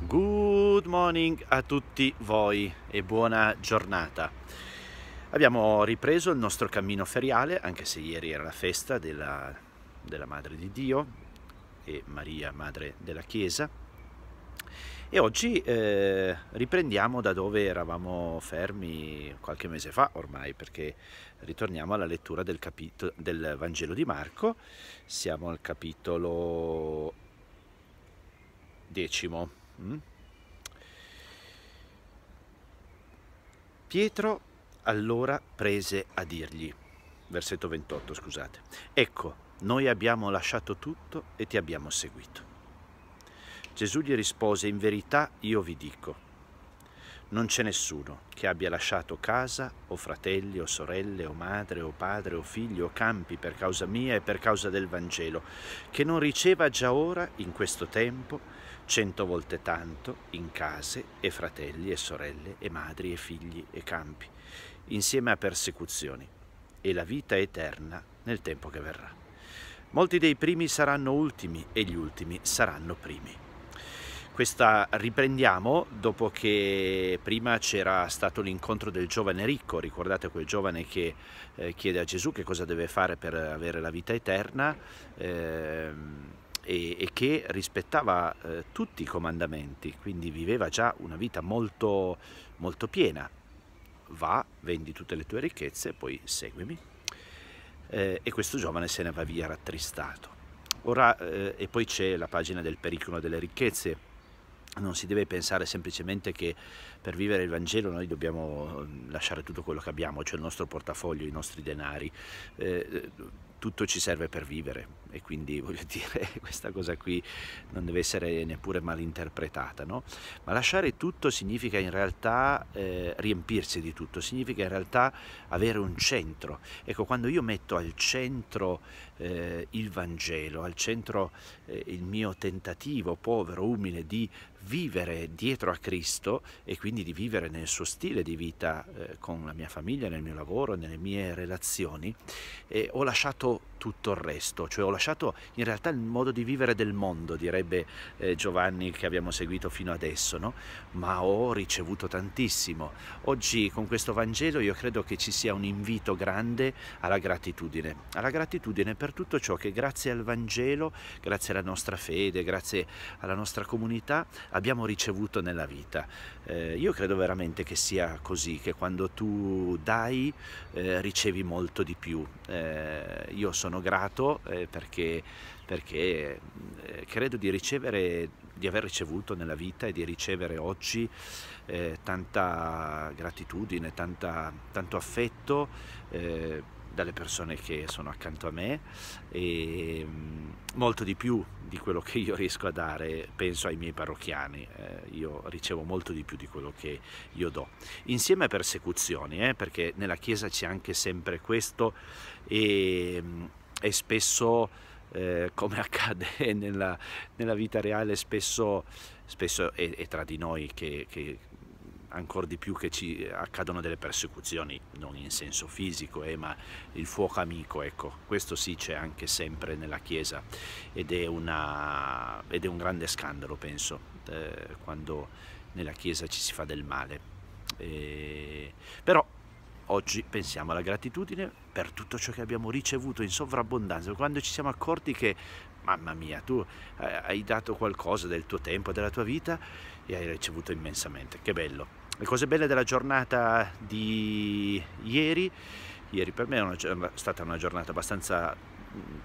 Good morning a tutti voi e buona giornata. Abbiamo ripreso il nostro cammino feriale, anche se ieri era la festa della, della Madre di Dio e Maria, Madre della Chiesa. E oggi eh, riprendiamo da dove eravamo fermi qualche mese fa ormai, perché ritorniamo alla lettura del, del Vangelo di Marco. Siamo al capitolo decimo Mm? Pietro allora prese a dirgli, versetto 28 scusate, ecco, noi abbiamo lasciato tutto e ti abbiamo seguito. Gesù gli rispose, in verità io vi dico, non c'è nessuno che abbia lasciato casa o fratelli o sorelle o madre o padre o figli o campi per causa mia e per causa del Vangelo, che non riceva già ora, in questo tempo, cento volte tanto in case e fratelli e sorelle e madri e figli e campi, insieme a persecuzioni, e la vita eterna nel tempo che verrà. Molti dei primi saranno ultimi e gli ultimi saranno primi. Questa riprendiamo dopo che prima c'era stato l'incontro del giovane ricco, ricordate quel giovane che eh, chiede a Gesù che cosa deve fare per avere la vita eterna. Eh, e, e che rispettava eh, tutti i comandamenti, quindi viveva già una vita molto, molto piena. Va, vendi tutte le tue ricchezze, poi seguimi. Eh, e questo giovane se ne va via rattristato. Ora, eh, e poi c'è la pagina del pericolo delle ricchezze, non si deve pensare semplicemente che per vivere il Vangelo noi dobbiamo mm, lasciare tutto quello che abbiamo, cioè il nostro portafoglio, i nostri denari, eh, tutto ci serve per vivere, e quindi voglio dire questa cosa qui non deve essere neppure malinterpretata, no? ma lasciare tutto significa in realtà eh, riempirsi di tutto, significa in realtà avere un centro. Ecco, quando io metto al centro eh, il Vangelo, al centro eh, il mio tentativo povero, umile di vivere dietro a Cristo e quindi di vivere nel suo stile di vita eh, con la mia famiglia, nel mio lavoro, nelle mie relazioni, eh, ho lasciato tutto il resto, cioè ho lasciato in realtà il modo di vivere del mondo, direbbe eh, Giovanni che abbiamo seguito fino adesso, no? ma ho ricevuto tantissimo. Oggi con questo Vangelo io credo che ci sia un invito grande alla gratitudine, alla gratitudine per tutto ciò che grazie al Vangelo, grazie alla nostra fede, grazie alla nostra comunità abbiamo ricevuto nella vita. Eh, io credo veramente che sia così, che quando tu dai eh, ricevi molto di più. Eh, io sono sono grato eh, perché, perché eh, credo di, ricevere, di aver ricevuto nella vita e di ricevere oggi eh, tanta gratitudine, tanta, tanto affetto eh, dalle persone che sono accanto a me e mm, molto di più di quello che io riesco a dare, penso ai miei parrocchiani, eh, io ricevo molto di più di quello che io do. Insieme a persecuzioni, eh, perché nella Chiesa c'è anche sempre questo e, ehm, e spesso, eh, come accade nella, nella, vita reale, spesso, spesso è, è tra di noi che, che ancora di più che ci accadono delle persecuzioni, non in senso fisico, eh, ma il fuoco amico, ecco, questo sì c'è anche sempre nella Chiesa ed è, una, ed è un grande scandalo, penso, eh, quando nella Chiesa ci si fa del male. E, eh, però Oggi pensiamo alla gratitudine per tutto ciò che abbiamo ricevuto in sovrabbondanza, quando ci siamo accorti che, mamma mia, tu eh, hai dato qualcosa del tuo tempo, della tua vita e hai ricevuto immensamente. Che bello. Le cose belle della giornata di ieri, ieri per me è una, stata una giornata abbastanza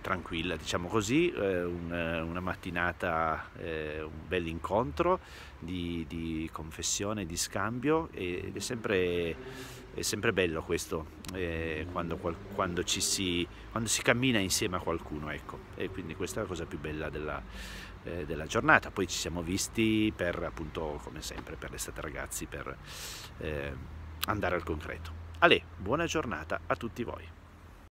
tranquilla, diciamo così, eh, un, una mattinata, eh, un bel incontro di, di, confessione, di scambio ed è sempre, è sempre bello questo eh, quando, quando, ci si, quando si cammina insieme a qualcuno, ecco, e quindi questa è la cosa più bella della, eh, della giornata. Poi ci siamo visti per appunto, come sempre, per l'estate ragazzi, per eh, andare al concreto. Ale, buona giornata a tutti voi.